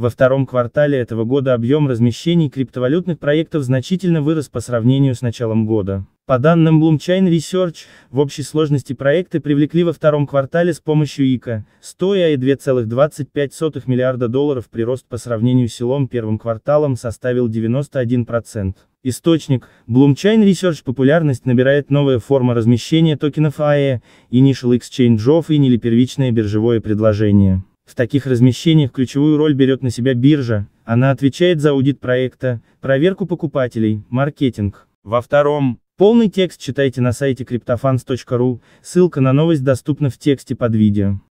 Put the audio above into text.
Во втором квартале этого года объем размещений криптовалютных проектов значительно вырос по сравнению с началом года. По данным Bloomchain Research, в общей сложности проекты привлекли во втором квартале с помощью ИКО, 100 и 2,25 миллиарда долларов прирост по сравнению с селом первым кварталом составил 91%. Источник, Bloomchain Research популярность набирает новая форма размещения токенов AE, Initial Exchange of и нелипервичное биржевое предложение. В таких размещениях ключевую роль берет на себя биржа, она отвечает за аудит проекта, проверку покупателей, маркетинг. Во втором, полный текст читайте на сайте cryptofans.ru, ссылка на новость доступна в тексте под видео.